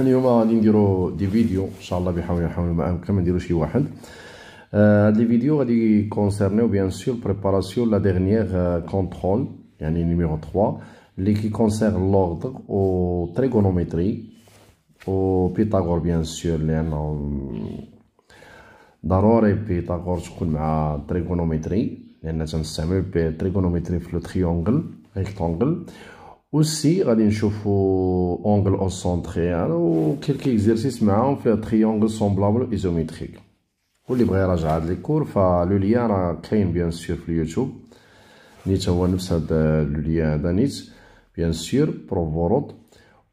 اليوم غادي نديرو دي فيديو ان شاء الله بحول الله ما امكن ما نديرو شي واحد آه، هاد لي فيديو غادي كونسيرنيو بيان سور بريباراسيون لا ديرنيير كونترول آه، يعني نيميرو 3 لي كي كونسير لوردر و تريغونومتري و بيتاغور بيان سور لانه ضروري بيتاغور تكون مع تريغونومتري لان تنستعمل بتريغونومتري في لو تريونغل ريكتونغل سي غادي نشوفو اونغل او سونتريال و كيلك اكزارسيس معاهم في تريونغل سومبلابل ايزوميتريك واللي بغى يراجع هاد لي كور فلو ليا راه كاين بيان سور في اليوتيوب نيت هو نفس هاد لو ليا هذا نيت بيان سور بروفوروت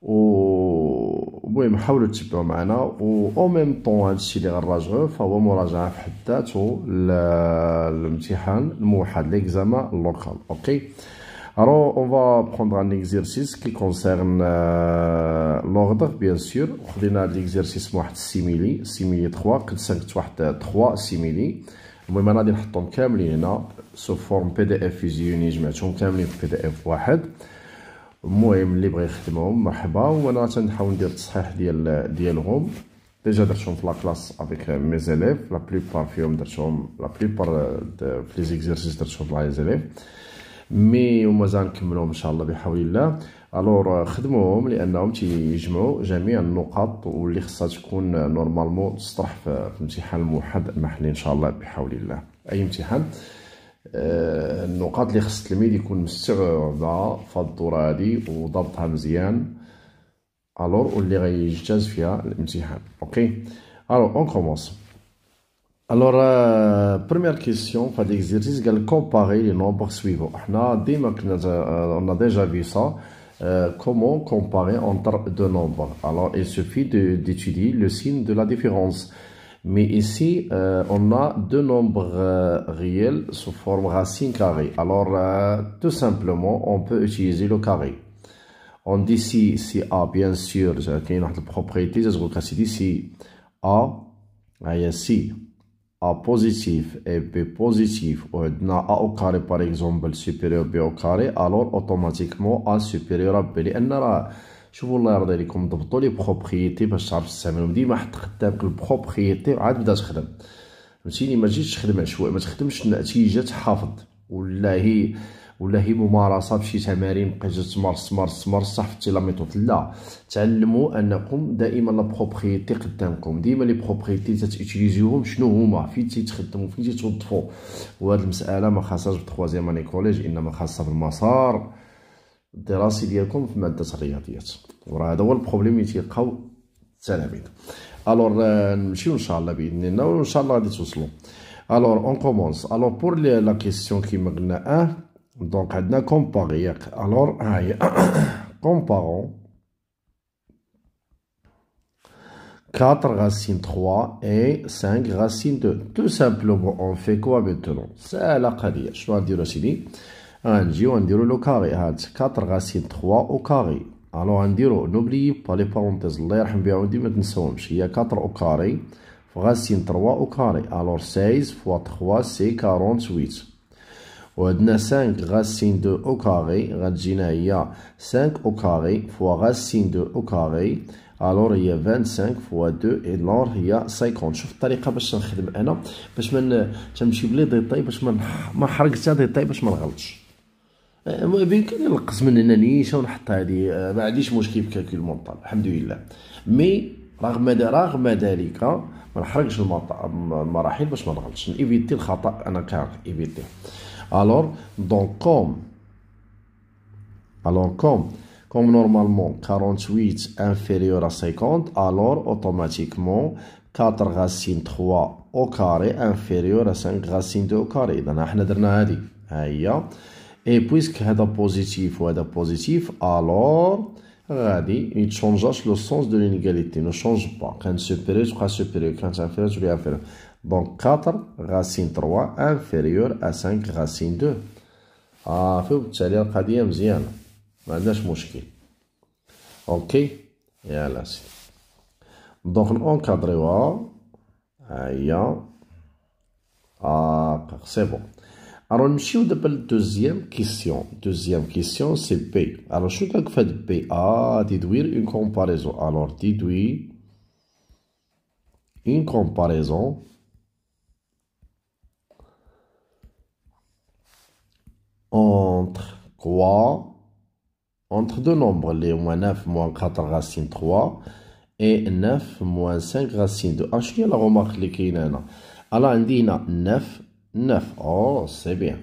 المهم حاولوا تتبعوا معنا و او ميم طون هادشي اللي غنراجعوه فهو مراجعه في حد ذاته الامتحان الموحد ليكزاما لوكال اوكي Alors, on va prendre un exercice qui بيان سور euh, خدينا هاد sûr. On a سيميلي simili, simili 3, واحد 3, سيميلي المهم انا غادي نحطهم كاملين هنا سو فورم بي دي اف فيزيوني جمعتهم كاملين في بي دي اف واحد المهم اللي بغى يخدمهم مرحبا وانا تنحاول ندير التصحيح ديال ديالهم ديجا درتهم في لا كلاس افيك مي زيليف لا بلوبار فيهم درتهم لا بلوبار في لي زيكزيرسيس درتهم لا زيليف مي ومازال نكملوهم ان شاء الله بحول الله الور آه، خدموهم لانهم تيجمعوا جميع النقاط واللي خصها تكون نورمالمون آه، تطرح في الامتحان الموحد المحلي ان شاء الله بحول الله اي امتحان alors alors on commence alors première question pour l'exercice comparer les nombres suivants. on a déjà vu ça comment comparer entre deux nombres alors il suffit d'étudier le signe de la différence mais ici, euh, on a deux nombres euh, réels sous forme racine carrée. Alors, euh, tout simplement, on peut utiliser le carré. On dit si, si A, bien sûr, c'est une propriété, je dire si ah, A, si A positif et B positif, ou A au carré par exemple supérieur à B au carré, alors automatiquement A supérieur à B. شوفوا الله يرضي عليكم ضبطوا لي بروبريتي باش تعرف تستعملهم ديما حط خدامك البروبريتي عاد بدا تخدم فهمتيني ما تجيش تخدم عشوائي ما تخدمش نتيجه تحافظ ولا هي ولا هي ممارسه بشي تمارين بقيت تمارس تمارس تمارس صح في ميثود لا تعلموا انكم دائما لا بروبريتي قدامكم ديما لي بروبريتي تاتيتيزيوهم شنو هما فين تيتخدموا فين تيتوظفوا وهاد المساله ما خاصهاش في 3 اني كوليج انما في بالمسار الدراسي ديالكم في ماده الرياضيات وراه هذا هو البروبليم اللي تيلقاو التلاميذ الور نمشيو ان شاء الله باذن الله وان شاء الله غادي توصلوا الور اون كومونس الور بور لا كيسيون كيما قلنا اه دونك عندنا كومباري ياك الور ها هي كومبارون 4 racine 3 et 5 racine 2. Tout simplement, on fait quoi maintenant C'est la qadia. Je vais dire aussi. غنجيو غنديرو لو كاري هاد 4 غاسين 3 او كاري الو غنديرو نوبلي با لي بارونتيز الله يرحم بها ديما تنساوهمش هي 4 او كاري غاسين 3 او كاري الور 16 فوا 3 سي 48 وعندنا 5 غاسين 2 او كاري غتجينا هي 5 او كاري فوا غاسين 2 او كاري الور هي 25 فوا 2 اي هي 50 شوف الطريقه باش نخدم انا باش ما تمشي بلي ديطاي باش ما حرقتش ديطاي باش ما نغلطش بامكاني نقص من هنا نيشه ونحط هذه ما عنديش مشكل في كالكول مونطال الحمد لله مي رغم دا رغم ذلك ما نحرقش المراحل باش ما نغلطش نيفيتي الخطا انا كان ايفيتي الور دونك كوم الور كوم كوم نورمالمون 48 انفيريور à 50, الور اوتوماتيكمون 4 غاسين 3 او كاري انفيريور à 5 غاسين 2 او كاري إذا حنا درنا هذه ها هي Et puisque c'est positif ou c'est positif, alors, il change le sens de l'inégalité. Il ne change pas. Quand c'est supérieur, c'est supérieur. Quand c'est inférieur, c'est inférieur. Donc, 4 racines 3 inférieures à 5 racines 2. Ah, c'est faut que tu aies un peu de temps. Il Ok. Il y a un Donc, on va encadrer. Il a Ah, c'est bon. Alors, nous avons deuxième question. Deuxième question, c'est P. Alors, je vais faire P. à déduire une comparaison. Alors, déduire une comparaison. Entre quoi Entre deux nombres, les moins 9 moins 4 racines 3 et 9 moins 5 racines 2. Ah, je la remarque, les Alors, on dit 9 9 او سي بيان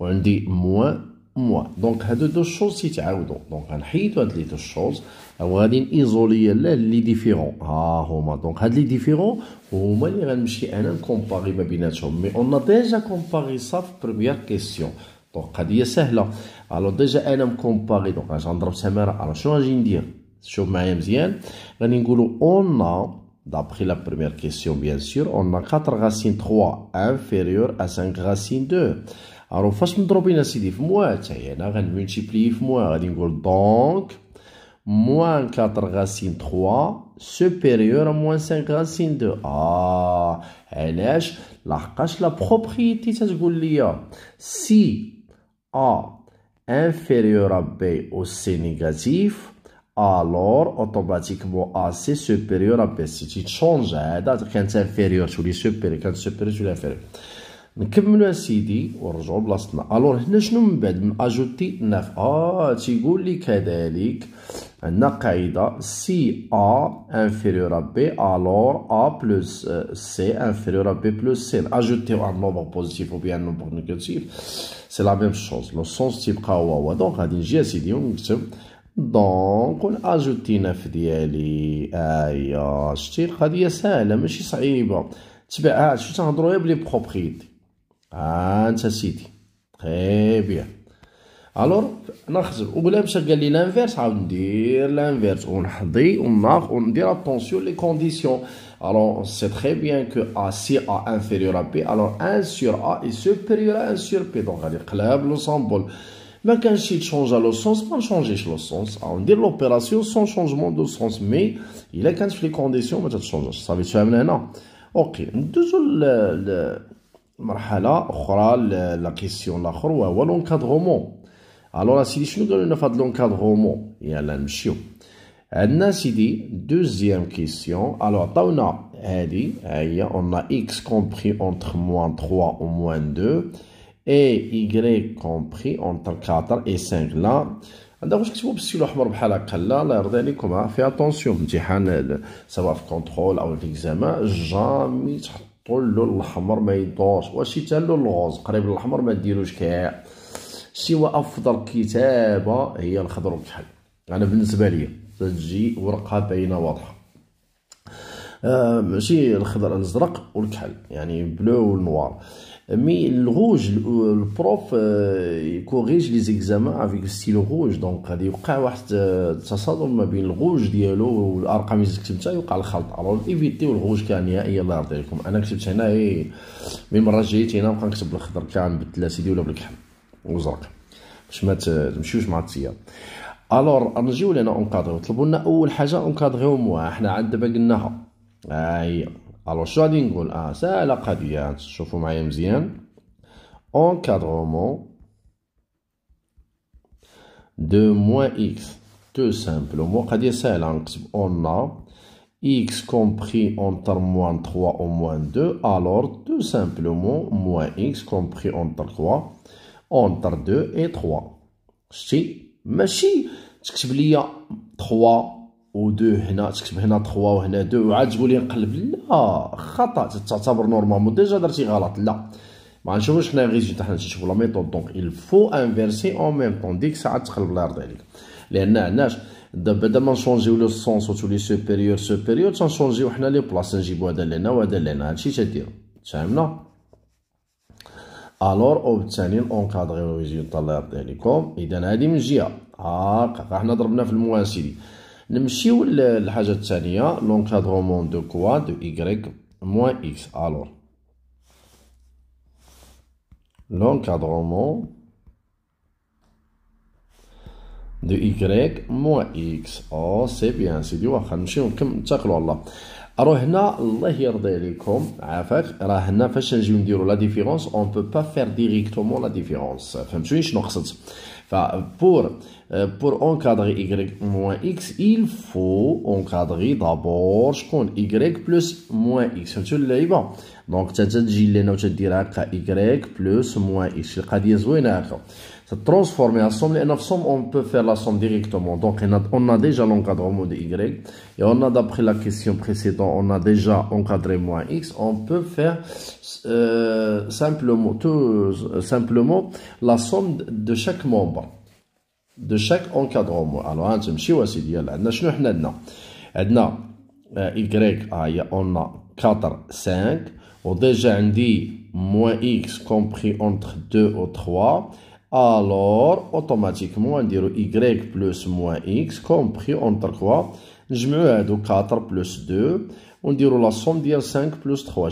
وعندي موان موان دونك هادو دو شوز تيتعاودو دونك غنحيدو هاد لي دو شوز وغادي نيزوليا لا لي ديفيرون ها هما دونك هاد لي ديفيرون هما اللي غنمشي انا نكومباري ما بيناتهم مي اون ديجا كومباري سا في بروميير كيسيون دونك قضيه سهله الو ديجا انا مكومباري دونك غنضرب سميره الو شنو غادي ندير شوف معايا مزيان غادي نقولو اون D'après la première question, bien sûr, on a 4 racines 3 inférieures à 5 racines 2. Alors, فاش مضروبين moi في موا moins غادي نقول Donc, moins 4 racines 3 supérieur à moins 5 racines 2 Ah, propriété de la propriété. بروبريتي تتقول لي Si A inférieur à b ou c négatif الور اوتوماتيكمون ا سي سوبيريور ا بي سي تيتشونج هذا كانت انفيريور تولي سوبيريور كانت سوبيريور تولي انفيريور نكملوا سيدي ونرجعوا بلاصتنا الور هنا شنو من بعد من اجوتي ناف اه تيقول لي كذلك عندنا قاعده سي ا انفيريور ا بي الور ا بلس سي انفيريور ا بي بلس سي اجوتيو واحد نومبر بوزيتيف او بيان نومبر نيجاتيف سي لا ميم شوز لو سونس تيبقى هو هو دونك غادي نجي سيدي ونكتب دونك ونأجوتي نف ديالي ايا شتي القضية سهلة ماشي صعيبة تبعها شو تنهضرو غير بلي بخوبخيتي ها انت سيدي تخي بيان الور نخزر وبلا مشى مشا قالي لانفيرس عاود ندير لانفيرس ونحضي وناخ وندير اتونسيون لي كونديسيون الور سي تخي بيان كو ا سي ا انفيريور ا بي الور ان سور ا اي سوبيريور ا ان سور بي دونك غادي نقلب لو سامبول Mais quand il change le sens, on change le sens. On dit l'opération sans changement de sens. Mais il y a quand même les conditions, mais ça que Ça veut dire maintenant. Ok. Deuxième le la question, la ou l'encadrement. Alors, si je nous donne une fois de l'encadrement, il y a la mission. Deuxième question. Alors, on a X compris entre moins 3 ou moins 2. اي ايغريك كومبخي اونتر 4 اي 5 لا عندها واش كتبوا بالسيلو احمر بحال هكا لا الله يرضي عليكم ها في اتونسيون امتحان سواء في كونترول او ليكزامان جامي تحطوا اللون الاحمر ما يدورش واش حتى اللون الغوز قريب للاحمر ما ديروش كاع سوى افضل كتابه هي الخضر بحال انا بالنسبه لي تجي ورقه باينه واضحه آه، ماشي الخضر الازرق والكحل يعني بلو والنوار مي الغوج البروف آه، كوريج لي زيكزامان افيك ستيلو غوج دونك غادي يوقع واحد التصادم آه، ما بين الغوج ديالو والارقام اللي كتبتها يوقع الخلط الوغ ايفيتيو الغوج كان نهائيا الله يرضي عليكم انا كتبت هنا إيه من المره جيت هنا بقى نكتب الخضر كاع بدل سيدي ولا بالكحل وزرق باش ما تمشيوش مع التيار الور نجيو لهنا اونكادغيو طلبوا لنا اول حاجه اونكادغيو موها حنا عاد دابا قلناها alors الو شو غادي نقول اه سهله قضيه تشوفوا معايا مزيان encadrement de moins x tout simplement قضيه نكتب on a x compris entre moins 3 ou moins 2 alors tout simplement moins x compris entre 3 entre 2 et 3 si mais تكتب ليا 3 و دو هنا تكتب هنا تخوا وهنا دو وعاد تقول لي نقلب لا خطا تعتبر نورمالمون ديجا درتي غلط لا ما نشوفوش حنا الريزلت حنا نشوفو لا ميثود دونك il faut inverser en même temps ديك ساعات تقلب الله يرضي عليك لان عندناش دابا دابا ما نشونجيو لو سونس وتولي سوبيريور سوبيريور تنشونجيو حنا لي بلاص نجيبو هذا لهنا وهذا لهنا هادشي تديرو فهمنا الور وبالتالي اونكادغيو ريزلت الله يرضي عليكم اذا هذه من جهه هاكا حنا ضربنا في الموانسيلي نمشيو للحاجة الثانية لونكادرومون دو كوا دو إيكغيك موان إكس ألور لونكادرومون دو إيكغيك موان اكس او سي بيان سيدي واخا نمشيو نتقلوا الله راه هنا الله يرضي عليكم عافاك راه هنا فاش نجيو نديرو لا ديفيرونس اون بو با فير ديريكتومون لا ديفيرونس فهمتوني شنو قصدت Enfin, pour, euh, pour encadrer y moins x, il faut encadrer d'abord y plus moins x. le donc, je dirais que y plus moins x. Je dirais que c'est transformé Et on peut faire la somme directement. Donc, on a déjà l'encadrement de y. Et on a, d'après la question précédente, on a déjà encadré moins x. On peut faire euh, simplement la somme de chaque membre. De chaque encadrement. Alors, je vais vous dire Y, on a 4, 5 ou déjà on dit moins x compris entre 2 ou 3, alors automatiquement on dit y plus moins x compris entre quoi Je me donc 4 plus 2, on dit la somme 5 plus 3,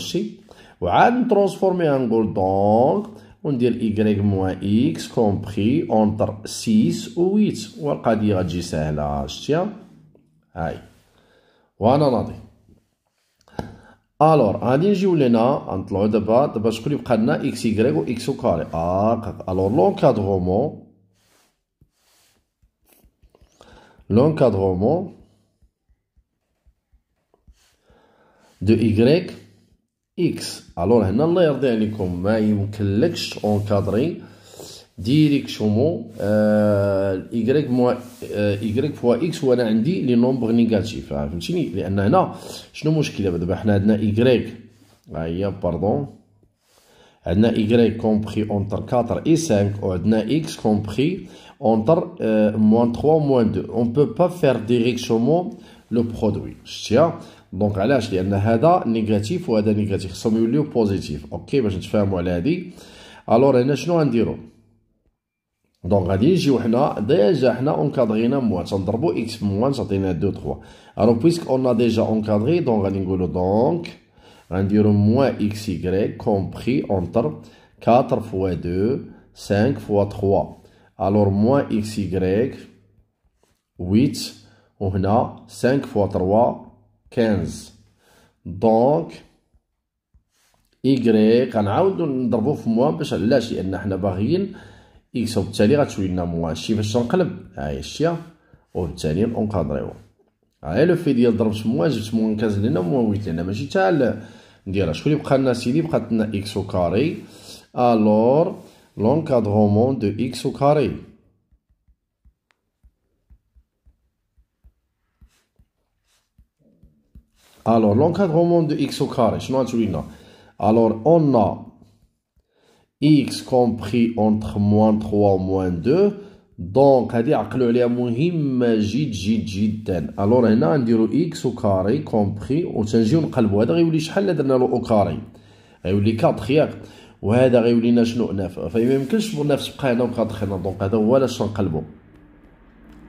Ou on transforme en donc, on dit y moins x compris entre 6 ou 8. Ou on dit dire 10 à l'âge, tiens. Aïe. Ou a dit. الور غادي نجيو لهنا غنطلعو دابا دابا شكون يبقى لنا اكس يكغيك و اكس او كاري اه الور لونكادغومون l'encadrement دو y x alors هنا الله يرضي عليكم ما يمكنلكش اونكادري ديريكتومون ايغريك موا ايكغيك فوا اكس وانا عندي لي نومبغ نيجاتيف فهمتيني لان هنا شنو المشكله دابا حنا عندنا ايكغيك ها هي باردون عندنا ايكغيك كومبخي اونتر 4 اي 5 وعندنا اكس كومبخي اونتر موان 3 موان 2 اون بو با فير ديريكتومون لو برودوي شتيها دونك علاش لان هذا نيجاتيف وهذا نيجاتيف خصهم يوليو بوزيتيف اوكي باش نتفاهموا على هذه الوغ هنا شنو غنديرو Donc, on a déjà encadré On a déjà encadré la moitié, On a encadré un mois. On a déjà encadré un On a déjà encadré un On va On a déjà encadré On On On a déjà encadré On a إكس وبالتالي غتولي لنا موان شي فاش تنقلب هاهي الشيا وبالتالي نكادريوها هاهي لو في ديال ضربت موان جبت موان كاز لنا موان ويت لنا ماشي تاع نديرها شكون اللي بقى لنا سيدي بقات لنا إكس أو كاري ألور لونكادرومون دو إكس أو كاري لونكادرومون دو اكس وكاري شنو carré, لنا الور on x compris entre moins 3 و moins 2 دونك هذه عقلوا عليها مهمه جد جد جدا الوغ هنا نديرو x او كاري كومبري و تنجيو نقلبو هذا غيولي شحال درنا له او كاري غيولي 4 ياك وهذا غيولي لنا شنو 9 فما يمكنش نفس بقى هنا و 4 دخلنا دونك هذا هو علاش نقلبو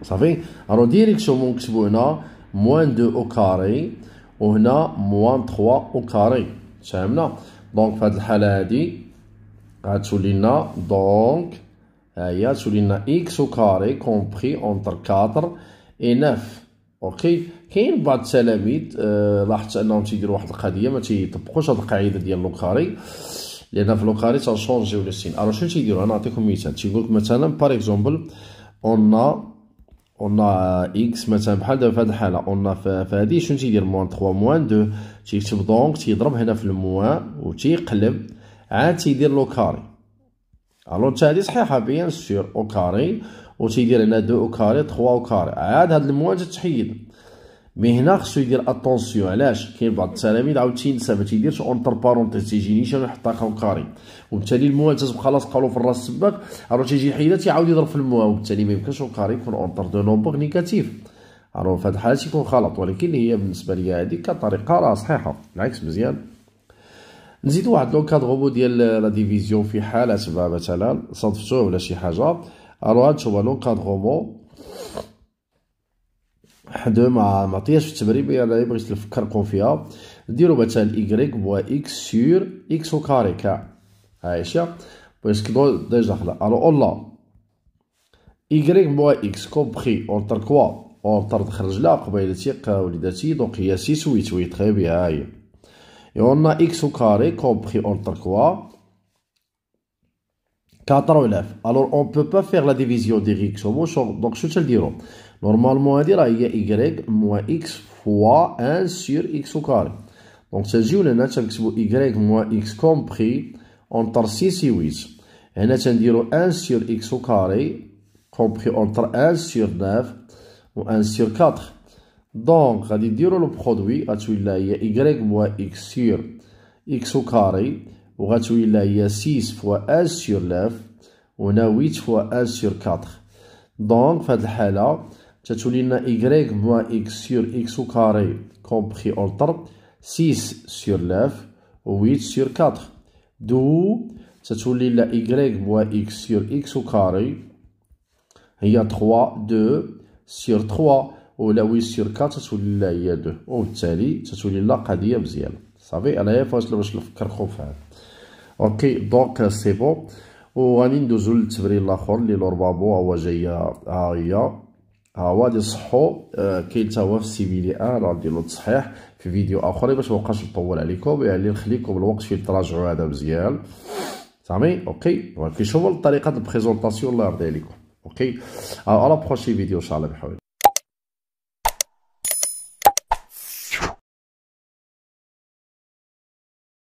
صافي الوغ ديريكتومون نكتبو هنا موان 2 او كاري وهنا موان 3 او كاري فهمنا دونك في هذه الحاله هذه غتولي لنا دونك ها هي إكس لنا اكس كومبخي كومبري اونتر 4 اي 9 اوكي كاين بعض التلاميذ لاحظت انهم تيديروا واحد القضيه ما تيطبقوش هاد القاعده ديال لوكاري لان في لوكاري تنشونجيو لي سين الو شنو تيديروا انا نعطيكم مثال تيقول لك مثلا بار اكزومبل اون اون اكس مثلا بحال دابا في هاد الحاله اون في هادي شنو تيدير موان 3 موان 2 تيكتب دونك تيضرب هنا في الموان وتيقلب عاد تيدير لو كاري الو تاع هادي صحيحه بيان سور او كاري و تيدير هنا دو او كاري تخوا او كاري عاد هاد الموان تتحيد مي هنا خصو يدير اتونسيون علاش كاين بعض التلاميذ عاود تينسى ما تيديرش اونتر بارونتيز تيجي نيشان يحطها خاو كاري وبالتالي الموال تتبقى لاصقالو في الراس تباك الو تيجي حيدها تيعاود يضرب في الموال وبالتالي ما يمكنش كاري يكون اونتر دو نيكاتيف نيجاتيف الو هاد الحالة تيكون خلط ولكن هي بالنسبة ليا هادي كطريقة راه صحيحة العكس مزيان نزيدو واحد لونكادغومون ديال لا ديفيزيون في حاله تبع مثلا صادفتوه ولا شي حاجه الو هاد هو لونكادغومون حدو ما معطياش في التمرين انا بغيت نفكركم فيها نديرو مثلا ايكغيك بوا اكس سور اكس او كاري كا عايشه باسكو دو ديجا خلا الو اولا ايكغيك بوا اكس كومبخي اونتر كوا اونتر تخرج لا قبيلتي وليداتي دونك هي سي سويت وي تخي بيان هاهي Et on a x au carré compris entre quoi 4 9. Alors on ne peut pas faire la division des x au mot, donc je te le dirai. Normalement, on dira il y a moins x fois 1 sur x au carré. Donc c'est juste le y moins x compris entre 6 et 8. Et là, on dit 1 sur x au carré compris entre 1 sur 9 ou 1 sur 4. Donc, on va dire que le produit est y moins x sur x au carré 6 fois 1 sur 9 a 8 fois 1 sur 4 Donc, في هاد الحالة تتولي y x sur x au carré compris termes. 6 sur 9 8 sur 4 d'où on a y x sur x au carré a 3 2 sur 3 ولو السيركا تتولي لا هي دو وبالتالي تتولي لا قضيه مزيانه صافي انايا فاش باش نفكر خوف هذا اوكي دونك سي بون وغادي ندوزو للتمرين الاخر اللي لوربابو هو جايه ها هي ها هو غادي نصحو آه، كاين تا هو في سيميلي ان راه نديرو التصحيح في فيديو اخر باش مابقاش نطول عليكم يعني نخليكم الوقت فين تراجعوا هذا مزيان صافي اوكي وكيشوفوا شوفوا الطريقه البريزونطاسيون الله يرضي عليكم اوكي على بروشي فيديو ان شاء الله بحول